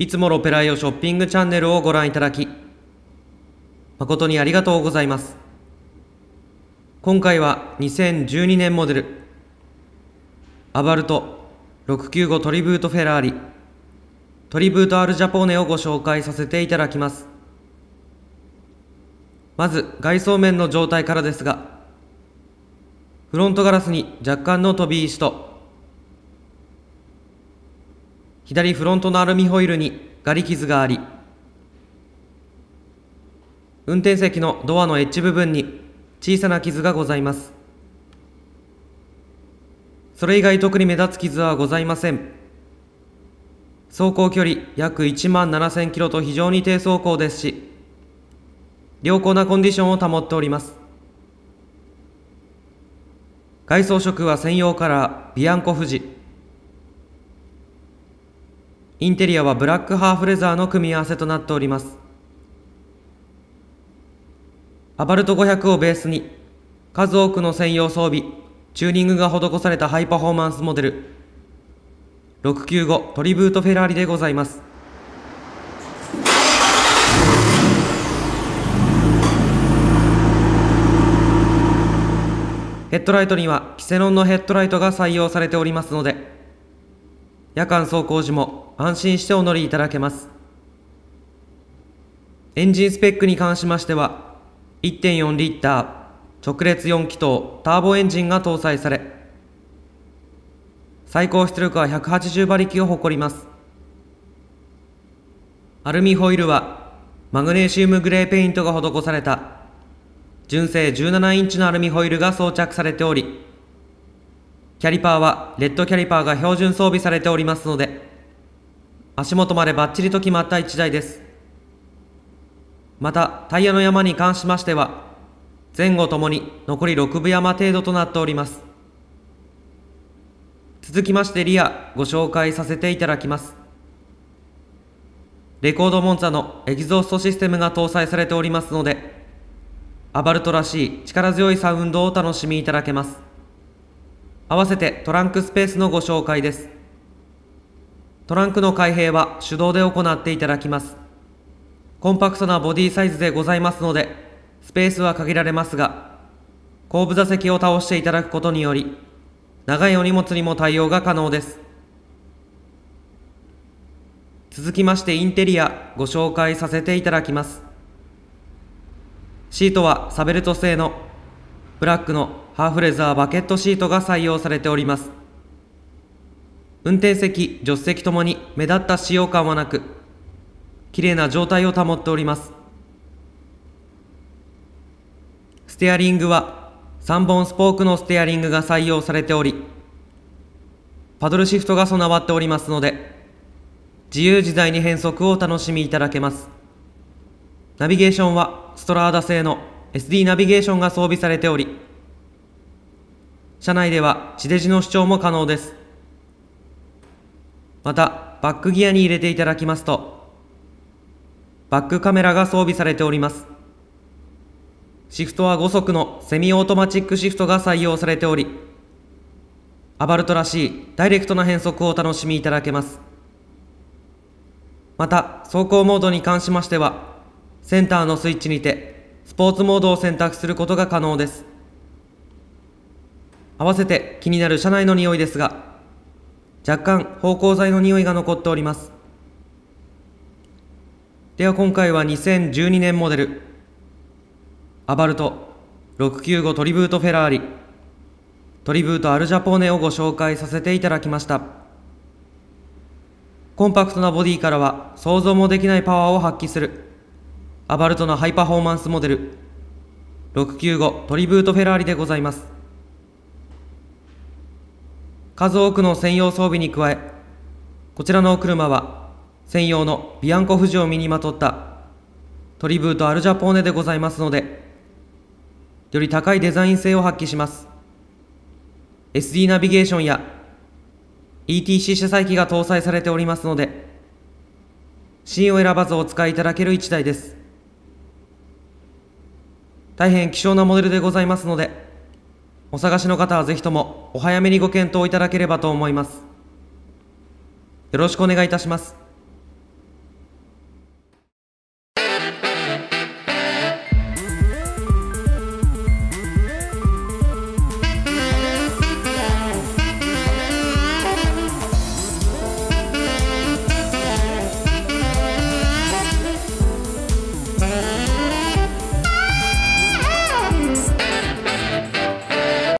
いつもロペライオショッピングチャンネルをご覧いただき、誠にありがとうございます。今回は2012年モデル、アバルト695トリブートフェラーリ、トリブートアルジャポーネをご紹介させていただきます。まず外装面の状態からですが、フロントガラスに若干の飛び石と左フロントのアルミホイルにガリ傷があり、運転席のドアのエッジ部分に小さな傷がございます。それ以外特に目立つ傷はございません。走行距離約1万7000キロと非常に低走行ですし、良好なコンディションを保っております。外装色は専用カラー、ビアンコ富士。インテリアはブラックハーフレザーの組み合わせとなっております。アバルト500をベースに、数多くの専用装備、チューニングが施されたハイパフォーマンスモデル、695トリブートフェラーリでございます。ヘッドライトにはキセノンのヘッドライトが採用されておりますので、夜間走行時も安心してお乗りいただけます。エンジンスペックに関しましては、1.4リッター直列4気筒ターボエンジンが搭載され、最高出力は180馬力を誇ります。アルミホイールはマグネシウムグレーペイントが施された純正17インチのアルミホイールが装着されており、キャリパーはレッドキャリパーが標準装備されておりますので、足元までバッチリと決まった1台です。また、タイヤの山に関しましては、前後ともに残り6分山程度となっております。続きましてリアご紹介させていただきます。レコードモンザのエキゾーストシステムが搭載されておりますので、アバルトらしい力強いサウンドをお楽しみいただけます。合わせてトランクスペースのご紹介です。トランクの開閉は手動で行っていただきます。コンパクトなボディサイズでございますので、スペースは限られますが、後部座席を倒していただくことにより、長いお荷物にも対応が可能です。続きましてインテリアご紹介させていただきます。シートはサベルト製のブラックのハーフレザーバケットシートが採用されております。運転席、助手席ともに目立った使用感はなく、綺麗な状態を保っております。ステアリングは3本スポークのステアリングが採用されており、パドルシフトが備わっておりますので、自由自在に変速をお楽しみいただけます。ナビゲーションはストラーダ製の SD ナビゲーションが装備されており、車内では地デジの視聴も可能です。また、バックギアに入れていただきますと、バックカメラが装備されております。シフトは5速のセミオートマチックシフトが採用されており、アバルトらしいダイレクトな変速をお楽しみいただけます。また、走行モードに関しましては、センターのスイッチにて、スポーツモードを選択することが可能です。合わせて気になる車内の匂いですが、若干芳香剤の匂いが残っておりますでは今回は2012年モデルアバルト695トリブートフェラーリトリブートアルジャポーネをご紹介させていただきましたコンパクトなボディからは想像もできないパワーを発揮するアバルトのハイパフォーマンスモデル695トリブートフェラーリでございます数多くの専用装備に加え、こちらのお車は専用のビアンコ富士を身にまとったトリブートアルジャポーネでございますので、より高いデザイン性を発揮します。SD ナビゲーションや ETC 車載機が搭載されておりますので、シーンを選ばずお使いいただける1台です。大変希少なモデルでございますので、お探しの方はぜひともお早めにご検討いただければと思います。よろしくお願いいたします。